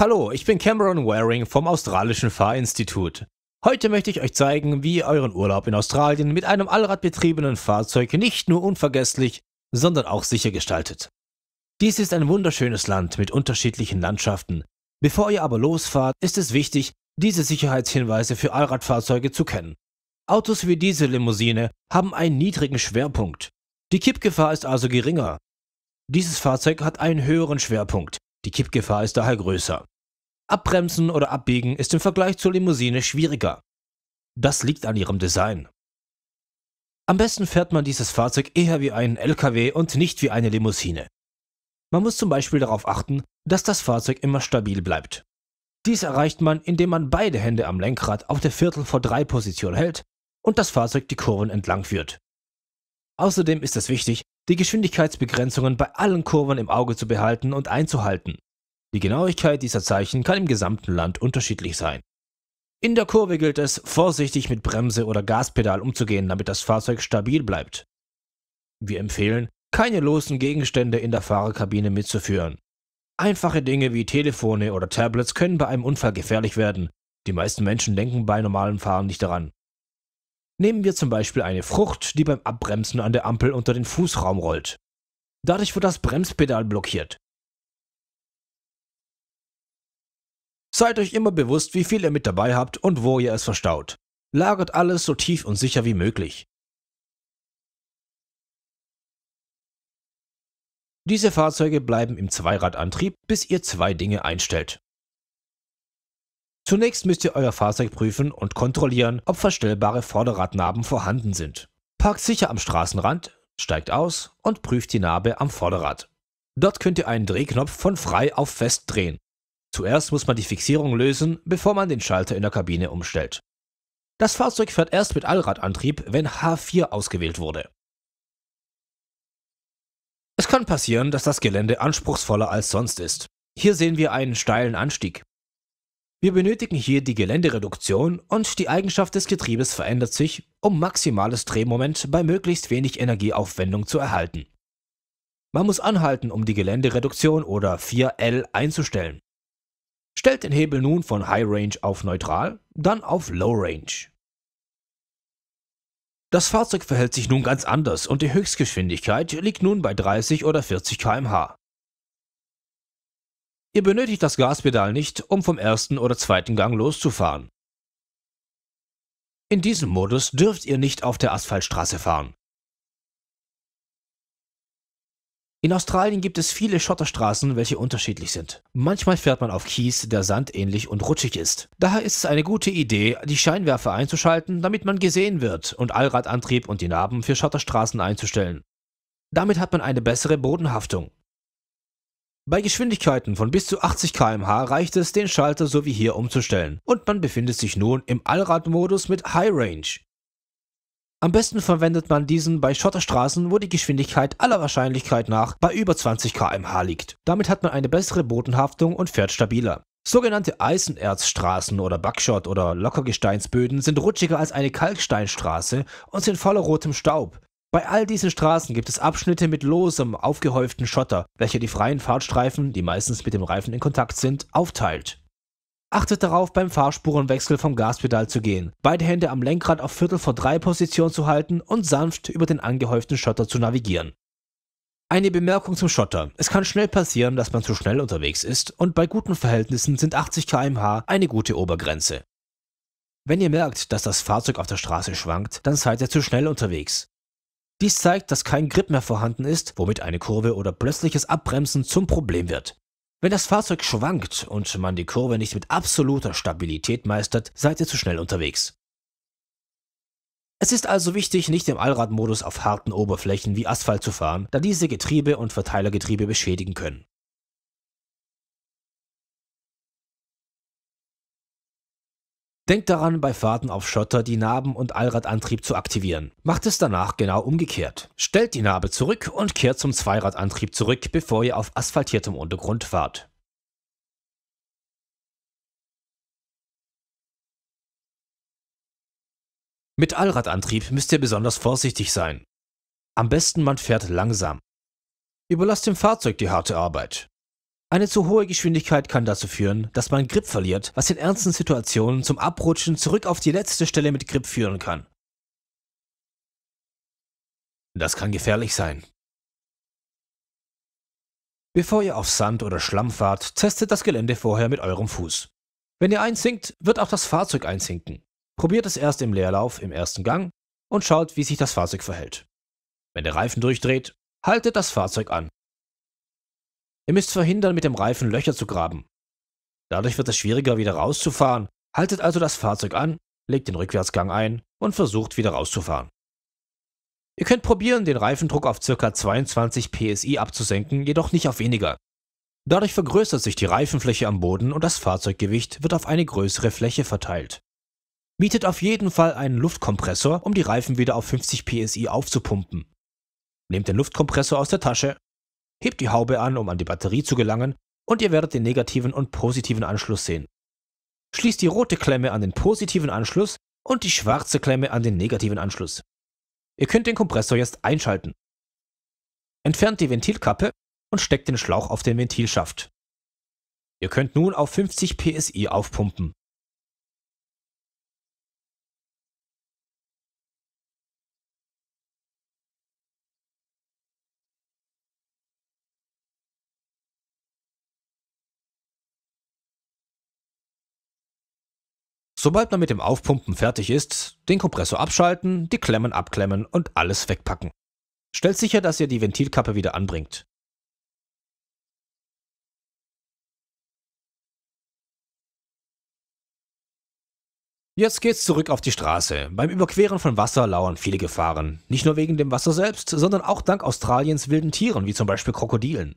Hallo, ich bin Cameron Waring vom Australischen Fahrinstitut. Heute möchte ich euch zeigen, wie ihr euren Urlaub in Australien mit einem allradbetriebenen Fahrzeug nicht nur unvergesslich, sondern auch sicher gestaltet. Dies ist ein wunderschönes Land mit unterschiedlichen Landschaften. Bevor ihr aber losfahrt, ist es wichtig, diese Sicherheitshinweise für Allradfahrzeuge zu kennen. Autos wie diese Limousine haben einen niedrigen Schwerpunkt. Die Kippgefahr ist also geringer. Dieses Fahrzeug hat einen höheren Schwerpunkt. Die Kippgefahr ist daher größer. Abbremsen oder abbiegen ist im Vergleich zur Limousine schwieriger. Das liegt an ihrem Design. Am besten fährt man dieses Fahrzeug eher wie einen LKW und nicht wie eine Limousine. Man muss zum Beispiel darauf achten, dass das Fahrzeug immer stabil bleibt. Dies erreicht man, indem man beide Hände am Lenkrad auf der Viertel vor drei Position hält und das Fahrzeug die Kurven entlang führt. Außerdem ist es wichtig, die Geschwindigkeitsbegrenzungen bei allen Kurven im Auge zu behalten und einzuhalten. Die Genauigkeit dieser Zeichen kann im gesamten Land unterschiedlich sein. In der Kurve gilt es, vorsichtig mit Bremse oder Gaspedal umzugehen, damit das Fahrzeug stabil bleibt. Wir empfehlen, keine losen Gegenstände in der Fahrerkabine mitzuführen. Einfache Dinge wie Telefone oder Tablets können bei einem Unfall gefährlich werden. Die meisten Menschen denken bei normalem Fahren nicht daran. Nehmen wir zum Beispiel eine Frucht, die beim Abbremsen an der Ampel unter den Fußraum rollt. Dadurch wird das Bremspedal blockiert. Seid euch immer bewusst, wie viel ihr mit dabei habt und wo ihr es verstaut. Lagert alles so tief und sicher wie möglich. Diese Fahrzeuge bleiben im Zweiradantrieb, bis ihr zwei Dinge einstellt. Zunächst müsst ihr euer Fahrzeug prüfen und kontrollieren, ob verstellbare Vorderradnaben vorhanden sind. Parkt sicher am Straßenrand, steigt aus und prüft die Narbe am Vorderrad. Dort könnt ihr einen Drehknopf von frei auf fest drehen. Zuerst muss man die Fixierung lösen, bevor man den Schalter in der Kabine umstellt. Das Fahrzeug fährt erst mit Allradantrieb, wenn H4 ausgewählt wurde. Es kann passieren, dass das Gelände anspruchsvoller als sonst ist. Hier sehen wir einen steilen Anstieg. Wir benötigen hier die Geländereduktion und die Eigenschaft des Getriebes verändert sich, um maximales Drehmoment bei möglichst wenig Energieaufwendung zu erhalten. Man muss anhalten, um die Geländereduktion oder 4L einzustellen. Stellt den Hebel nun von High Range auf Neutral, dann auf Low Range. Das Fahrzeug verhält sich nun ganz anders und die Höchstgeschwindigkeit liegt nun bei 30 oder 40 km/h. Ihr benötigt das Gaspedal nicht, um vom ersten oder zweiten Gang loszufahren. In diesem Modus dürft ihr nicht auf der Asphaltstraße fahren. In Australien gibt es viele Schotterstraßen, welche unterschiedlich sind. Manchmal fährt man auf Kies, der sandähnlich und rutschig ist. Daher ist es eine gute Idee, die Scheinwerfer einzuschalten, damit man gesehen wird und Allradantrieb und die Narben für Schotterstraßen einzustellen. Damit hat man eine bessere Bodenhaftung. Bei Geschwindigkeiten von bis zu 80 km/h reicht es, den Schalter so wie hier umzustellen und man befindet sich nun im Allradmodus mit High Range. Am besten verwendet man diesen bei Schotterstraßen, wo die Geschwindigkeit aller Wahrscheinlichkeit nach bei über 20 km/h liegt. Damit hat man eine bessere Bodenhaftung und fährt stabiler. Sogenannte Eisenerzstraßen oder Backshot oder Lockergesteinsböden sind rutschiger als eine Kalksteinstraße und sind voller rotem Staub. Bei all diesen Straßen gibt es Abschnitte mit losem, aufgehäuften Schotter, welcher die freien Fahrtstreifen, die meistens mit dem Reifen in Kontakt sind, aufteilt. Achtet darauf, beim Fahrspurenwechsel vom Gaspedal zu gehen, beide Hände am Lenkrad auf Viertel vor drei Position zu halten und sanft über den angehäuften Schotter zu navigieren. Eine Bemerkung zum Schotter. Es kann schnell passieren, dass man zu schnell unterwegs ist und bei guten Verhältnissen sind 80 km/h eine gute Obergrenze. Wenn ihr merkt, dass das Fahrzeug auf der Straße schwankt, dann seid ihr zu schnell unterwegs. Dies zeigt, dass kein Grip mehr vorhanden ist, womit eine Kurve oder plötzliches Abbremsen zum Problem wird. Wenn das Fahrzeug schwankt und man die Kurve nicht mit absoluter Stabilität meistert, seid ihr zu schnell unterwegs. Es ist also wichtig, nicht im Allradmodus auf harten Oberflächen wie Asphalt zu fahren, da diese Getriebe und Verteilergetriebe beschädigen können. Denkt daran, bei Fahrten auf Schotter die Narben- und Allradantrieb zu aktivieren. Macht es danach genau umgekehrt. Stellt die Narbe zurück und kehrt zum Zweiradantrieb zurück, bevor ihr auf asphaltiertem Untergrund fahrt. Mit Allradantrieb müsst ihr besonders vorsichtig sein. Am besten man fährt langsam. Überlasst dem Fahrzeug die harte Arbeit. Eine zu hohe Geschwindigkeit kann dazu führen, dass man Grip verliert, was in ernsten Situationen zum Abrutschen zurück auf die letzte Stelle mit Grip führen kann. Das kann gefährlich sein. Bevor ihr auf Sand oder Schlamm fahrt, testet das Gelände vorher mit eurem Fuß. Wenn ihr einsinkt, wird auch das Fahrzeug einsinken. Probiert es erst im Leerlauf im ersten Gang und schaut, wie sich das Fahrzeug verhält. Wenn der Reifen durchdreht, haltet das Fahrzeug an. Ihr müsst verhindern, mit dem Reifen Löcher zu graben. Dadurch wird es schwieriger, wieder rauszufahren. Haltet also das Fahrzeug an, legt den Rückwärtsgang ein und versucht, wieder rauszufahren. Ihr könnt probieren, den Reifendruck auf ca. 22 PSI abzusenken, jedoch nicht auf weniger. Dadurch vergrößert sich die Reifenfläche am Boden und das Fahrzeuggewicht wird auf eine größere Fläche verteilt. Mietet auf jeden Fall einen Luftkompressor, um die Reifen wieder auf 50 PSI aufzupumpen. Nehmt den Luftkompressor aus der Tasche Hebt die Haube an, um an die Batterie zu gelangen, und ihr werdet den negativen und positiven Anschluss sehen. Schließt die rote Klemme an den positiven Anschluss und die schwarze Klemme an den negativen Anschluss. Ihr könnt den Kompressor jetzt einschalten. Entfernt die Ventilkappe und steckt den Schlauch auf den Ventilschaft. Ihr könnt nun auf 50 PSI aufpumpen. Sobald man mit dem Aufpumpen fertig ist, den Kompressor abschalten, die Klemmen abklemmen und alles wegpacken. Stellt sicher, dass ihr die Ventilkappe wieder anbringt. Jetzt geht's zurück auf die Straße. Beim Überqueren von Wasser lauern viele Gefahren. Nicht nur wegen dem Wasser selbst, sondern auch dank Australiens wilden Tieren, wie zum Beispiel Krokodilen.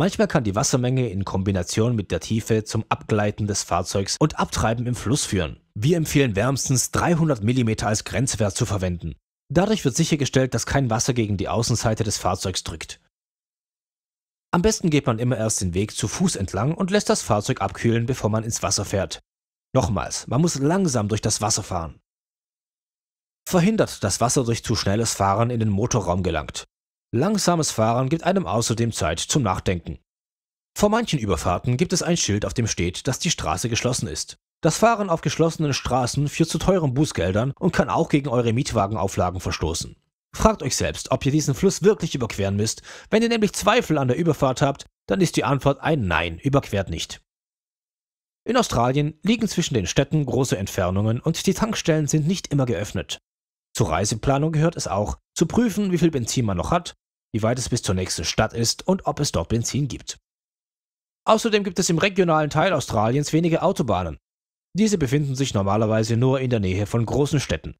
Manchmal kann die Wassermenge in Kombination mit der Tiefe zum Abgleiten des Fahrzeugs und Abtreiben im Fluss führen. Wir empfehlen wärmstens 300 mm als Grenzwert zu verwenden. Dadurch wird sichergestellt, dass kein Wasser gegen die Außenseite des Fahrzeugs drückt. Am besten geht man immer erst den Weg zu Fuß entlang und lässt das Fahrzeug abkühlen, bevor man ins Wasser fährt. Nochmals, man muss langsam durch das Wasser fahren. Verhindert, dass Wasser durch zu schnelles Fahren in den Motorraum gelangt. Langsames Fahren gibt einem außerdem Zeit zum Nachdenken. Vor manchen Überfahrten gibt es ein Schild, auf dem steht, dass die Straße geschlossen ist. Das Fahren auf geschlossenen Straßen führt zu teuren Bußgeldern und kann auch gegen eure Mietwagenauflagen verstoßen. Fragt euch selbst, ob ihr diesen Fluss wirklich überqueren müsst. Wenn ihr nämlich Zweifel an der Überfahrt habt, dann ist die Antwort ein Nein, überquert nicht. In Australien liegen zwischen den Städten große Entfernungen und die Tankstellen sind nicht immer geöffnet. Zur Reiseplanung gehört es auch, zu prüfen, wie viel Benzin man noch hat, wie weit es bis zur nächsten Stadt ist und ob es dort Benzin gibt. Außerdem gibt es im regionalen Teil Australiens wenige Autobahnen. Diese befinden sich normalerweise nur in der Nähe von großen Städten.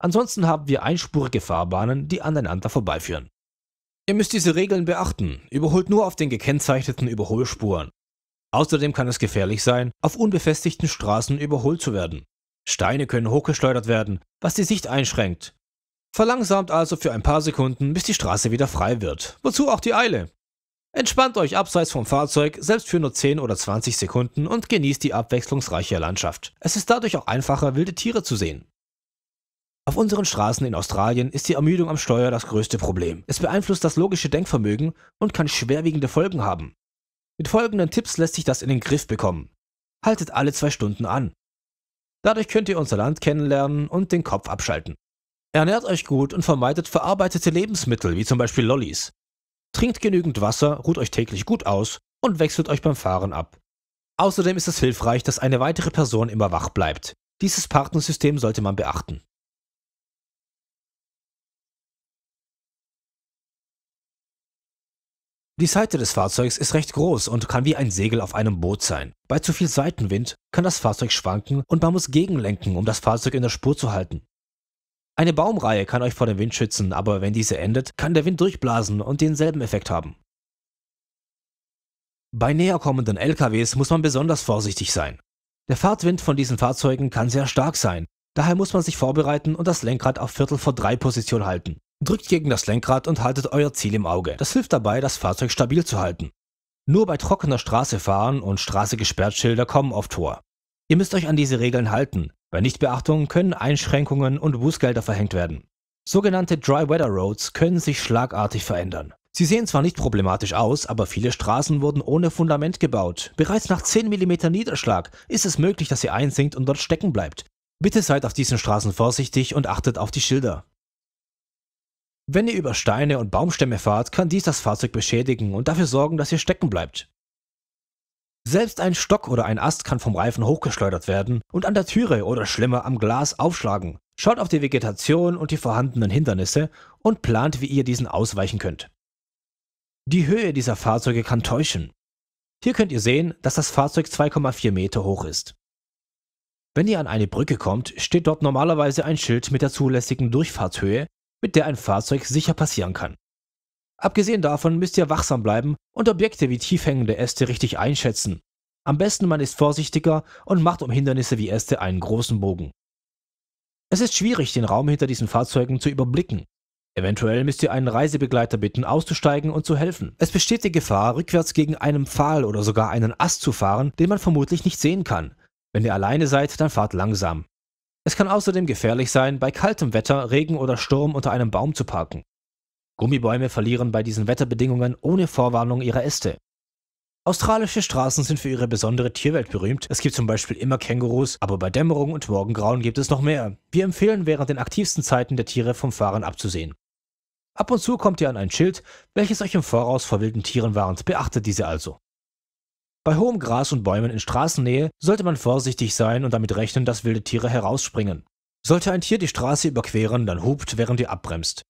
Ansonsten haben wir einspurige Fahrbahnen, die aneinander vorbeiführen. Ihr müsst diese Regeln beachten, überholt nur auf den gekennzeichneten Überholspuren. Außerdem kann es gefährlich sein, auf unbefestigten Straßen überholt zu werden. Steine können hochgeschleudert werden, was die Sicht einschränkt. Verlangsamt also für ein paar Sekunden, bis die Straße wieder frei wird. Wozu auch die Eile? Entspannt euch abseits vom Fahrzeug, selbst für nur 10 oder 20 Sekunden und genießt die abwechslungsreiche Landschaft. Es ist dadurch auch einfacher, wilde Tiere zu sehen. Auf unseren Straßen in Australien ist die Ermüdung am Steuer das größte Problem. Es beeinflusst das logische Denkvermögen und kann schwerwiegende Folgen haben. Mit folgenden Tipps lässt sich das in den Griff bekommen. Haltet alle zwei Stunden an. Dadurch könnt ihr unser Land kennenlernen und den Kopf abschalten. Ernährt euch gut und vermeidet verarbeitete Lebensmittel, wie zum Beispiel Lollis. Trinkt genügend Wasser, ruht euch täglich gut aus und wechselt euch beim Fahren ab. Außerdem ist es hilfreich, dass eine weitere Person immer wach bleibt. Dieses Partnersystem sollte man beachten. Die Seite des Fahrzeugs ist recht groß und kann wie ein Segel auf einem Boot sein. Bei zu viel Seitenwind kann das Fahrzeug schwanken und man muss gegenlenken, um das Fahrzeug in der Spur zu halten. Eine Baumreihe kann euch vor dem Wind schützen, aber wenn diese endet, kann der Wind durchblasen und denselben Effekt haben. Bei näher kommenden LKWs muss man besonders vorsichtig sein. Der Fahrtwind von diesen Fahrzeugen kann sehr stark sein, daher muss man sich vorbereiten und das Lenkrad auf Viertel vor drei Position halten. Drückt gegen das Lenkrad und haltet euer Ziel im Auge. Das hilft dabei, das Fahrzeug stabil zu halten. Nur bei trockener Straße fahren und Straße gesperrt Schilder kommen oft Tor. Ihr müsst euch an diese Regeln halten. Bei Nichtbeachtung können Einschränkungen und Bußgelder verhängt werden. Sogenannte Dry Weather Roads können sich schlagartig verändern. Sie sehen zwar nicht problematisch aus, aber viele Straßen wurden ohne Fundament gebaut. Bereits nach 10 mm Niederschlag ist es möglich, dass ihr einsinkt und dort stecken bleibt. Bitte seid auf diesen Straßen vorsichtig und achtet auf die Schilder. Wenn ihr über Steine und Baumstämme fahrt, kann dies das Fahrzeug beschädigen und dafür sorgen, dass ihr stecken bleibt. Selbst ein Stock oder ein Ast kann vom Reifen hochgeschleudert werden und an der Türe oder schlimmer am Glas aufschlagen. Schaut auf die Vegetation und die vorhandenen Hindernisse und plant, wie ihr diesen ausweichen könnt. Die Höhe dieser Fahrzeuge kann täuschen. Hier könnt ihr sehen, dass das Fahrzeug 2,4 Meter hoch ist. Wenn ihr an eine Brücke kommt, steht dort normalerweise ein Schild mit der zulässigen Durchfahrtshöhe mit der ein Fahrzeug sicher passieren kann. Abgesehen davon müsst ihr wachsam bleiben und Objekte wie tiefhängende Äste richtig einschätzen. Am besten man ist vorsichtiger und macht um Hindernisse wie Äste einen großen Bogen. Es ist schwierig, den Raum hinter diesen Fahrzeugen zu überblicken. Eventuell müsst ihr einen Reisebegleiter bitten, auszusteigen und zu helfen. Es besteht die Gefahr, rückwärts gegen einen Pfahl oder sogar einen Ast zu fahren, den man vermutlich nicht sehen kann. Wenn ihr alleine seid, dann fahrt langsam. Es kann außerdem gefährlich sein, bei kaltem Wetter, Regen oder Sturm unter einem Baum zu parken. Gummibäume verlieren bei diesen Wetterbedingungen ohne Vorwarnung ihre Äste. Australische Straßen sind für ihre besondere Tierwelt berühmt. Es gibt zum Beispiel immer Kängurus, aber bei Dämmerung und Morgengrauen gibt es noch mehr. Wir empfehlen, während den aktivsten Zeiten der Tiere vom Fahren abzusehen. Ab und zu kommt ihr an ein Schild, welches euch im Voraus vor wilden Tieren warnt. Beachtet diese also. Bei hohem Gras und Bäumen in Straßennähe sollte man vorsichtig sein und damit rechnen, dass wilde Tiere herausspringen. Sollte ein Tier die Straße überqueren, dann hupt, während ihr abbremst.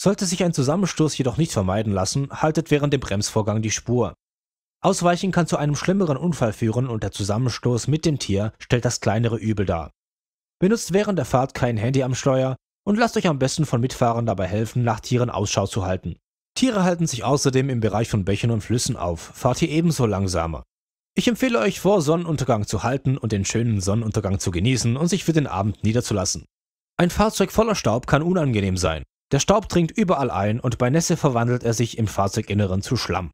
Sollte sich ein Zusammenstoß jedoch nicht vermeiden lassen, haltet während dem Bremsvorgang die Spur. Ausweichen kann zu einem schlimmeren Unfall führen und der Zusammenstoß mit dem Tier stellt das kleinere Übel dar. Benutzt während der Fahrt kein Handy am Steuer und lasst euch am besten von Mitfahrern dabei helfen, nach Tieren Ausschau zu halten. Tiere halten sich außerdem im Bereich von Bächen und Flüssen auf, fahrt hier ebenso langsamer. Ich empfehle euch, vor Sonnenuntergang zu halten und den schönen Sonnenuntergang zu genießen und sich für den Abend niederzulassen. Ein Fahrzeug voller Staub kann unangenehm sein. Der Staub dringt überall ein und bei Nässe verwandelt er sich im Fahrzeuginneren zu Schlamm.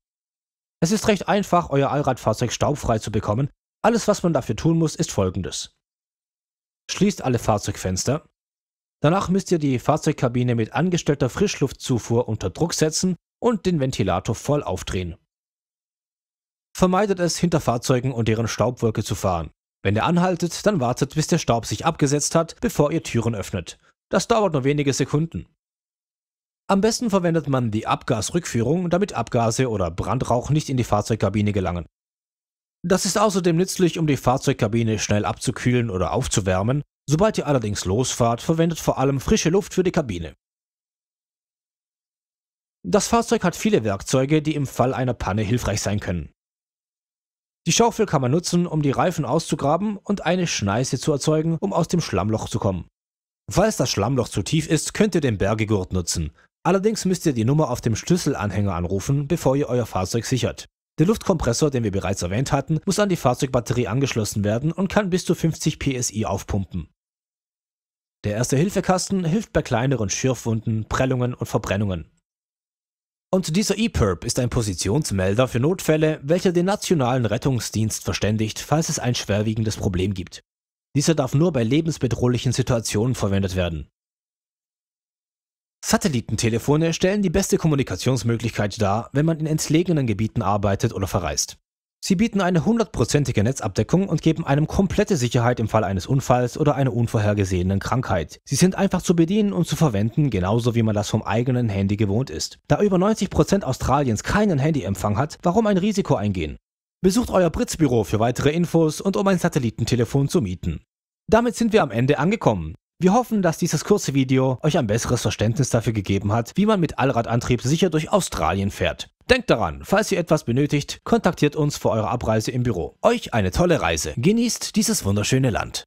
Es ist recht einfach, euer Allradfahrzeug staubfrei zu bekommen. Alles, was man dafür tun muss, ist folgendes. Schließt alle Fahrzeugfenster. Danach müsst ihr die Fahrzeugkabine mit angestellter Frischluftzufuhr unter Druck setzen und den Ventilator voll aufdrehen. Vermeidet es, hinter Fahrzeugen und deren Staubwolke zu fahren. Wenn ihr anhaltet, dann wartet, bis der Staub sich abgesetzt hat, bevor ihr Türen öffnet. Das dauert nur wenige Sekunden. Am besten verwendet man die Abgasrückführung, damit Abgase oder Brandrauch nicht in die Fahrzeugkabine gelangen. Das ist außerdem nützlich, um die Fahrzeugkabine schnell abzukühlen oder aufzuwärmen. Sobald ihr allerdings losfahrt, verwendet vor allem frische Luft für die Kabine. Das Fahrzeug hat viele Werkzeuge, die im Fall einer Panne hilfreich sein können. Die Schaufel kann man nutzen, um die Reifen auszugraben und eine Schneise zu erzeugen, um aus dem Schlammloch zu kommen. Falls das Schlammloch zu tief ist, könnt ihr den Bergegurt nutzen. Allerdings müsst ihr die Nummer auf dem Schlüsselanhänger anrufen, bevor ihr euer Fahrzeug sichert. Der Luftkompressor, den wir bereits erwähnt hatten, muss an die Fahrzeugbatterie angeschlossen werden und kann bis zu 50 PSI aufpumpen. Der Erste-Hilfe-Kasten hilft bei kleineren Schürfwunden, Prellungen und Verbrennungen. Und dieser EPIRB ist ein Positionsmelder für Notfälle, welcher den nationalen Rettungsdienst verständigt, falls es ein schwerwiegendes Problem gibt. Dieser darf nur bei lebensbedrohlichen Situationen verwendet werden. Satellitentelefone stellen die beste Kommunikationsmöglichkeit dar, wenn man in entlegenen Gebieten arbeitet oder verreist. Sie bieten eine hundertprozentige Netzabdeckung und geben einem komplette Sicherheit im Fall eines Unfalls oder einer unvorhergesehenen Krankheit. Sie sind einfach zu bedienen und zu verwenden, genauso wie man das vom eigenen Handy gewohnt ist. Da über 90% Australiens keinen Handyempfang hat, warum ein Risiko eingehen? Besucht euer Britzbüro für weitere Infos und um ein Satellitentelefon zu mieten. Damit sind wir am Ende angekommen. Wir hoffen, dass dieses kurze Video euch ein besseres Verständnis dafür gegeben hat, wie man mit Allradantrieb sicher durch Australien fährt. Denkt daran, falls ihr etwas benötigt, kontaktiert uns vor eurer Abreise im Büro. Euch eine tolle Reise. Genießt dieses wunderschöne Land.